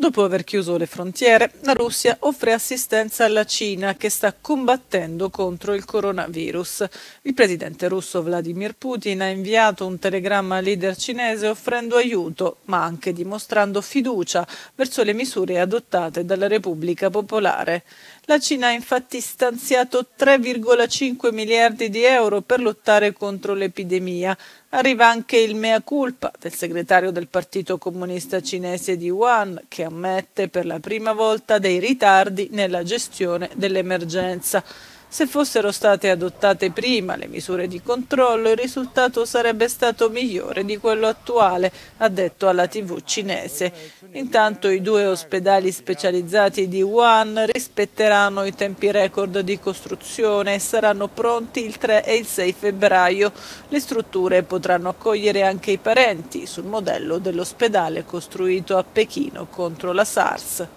Dopo aver chiuso le frontiere, la Russia offre assistenza alla Cina che sta combattendo contro il coronavirus. Il presidente russo Vladimir Putin ha inviato un telegramma al leader cinese offrendo aiuto, ma anche dimostrando fiducia verso le misure adottate dalla Repubblica Popolare. La Cina ha infatti stanziato 3,5 miliardi di euro per lottare contro l'epidemia. Arriva anche il mea culpa del segretario del Partito Comunista Cinese di Yuan, che ammette per la prima volta dei ritardi nella gestione dell'emergenza. Se fossero state adottate prima le misure di controllo, il risultato sarebbe stato migliore di quello attuale, ha detto alla TV cinese. Intanto i due ospedali specializzati di Wuhan rispetteranno i tempi record di costruzione e saranno pronti il 3 e il 6 febbraio. Le strutture potranno accogliere anche i parenti, sul modello dell'ospedale costruito a Pechino contro la SARS.